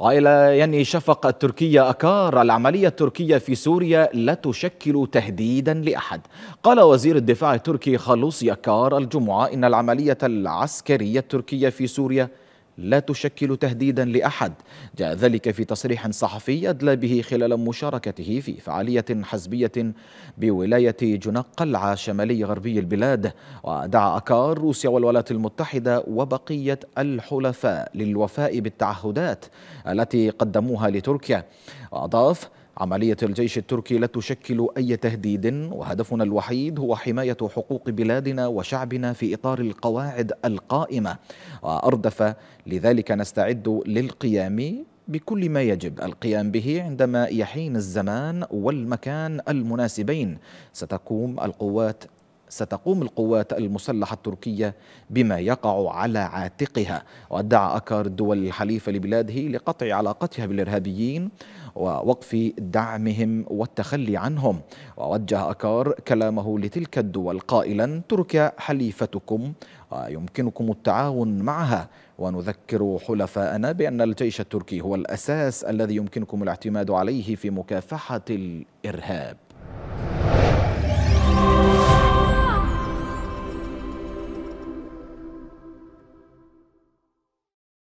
وإلى يني شفق التركية أكار العملية التركية في سوريا لا تشكل تهديدا لأحد قال وزير الدفاع التركي خلوص يكار الجمعة إن العملية العسكرية التركية في سوريا لا تشكل تهديدا لأحد جاء ذلك في تصريح صحفي أدلى به خلال مشاركته في فعالية حزبية بولاية جنق قلعة شمالي غربي البلاد ودعا أكار روسيا والولايات المتحدة وبقية الحلفاء للوفاء بالتعهدات التي قدموها لتركيا وأضاف عملية الجيش التركي لا تشكل أي تهديد وهدفنا الوحيد هو حماية حقوق بلادنا وشعبنا في إطار القواعد القائمة وأردف لذلك نستعد للقيام بكل ما يجب القيام به عندما يحين الزمان والمكان المناسبين ستقوم القوات ستقوم القوات المسلحة التركية بما يقع على عاتقها ودعا أكار الدول الحليفة لبلاده لقطع علاقتها بالإرهابيين ووقف دعمهم والتخلي عنهم ووجه أكار كلامه لتلك الدول قائلا تركيا حليفتكم ويمكنكم التعاون معها ونذكر حلفاءنا بأن الجيش التركي هو الأساس الذي يمكنكم الاعتماد عليه في مكافحة الإرهاب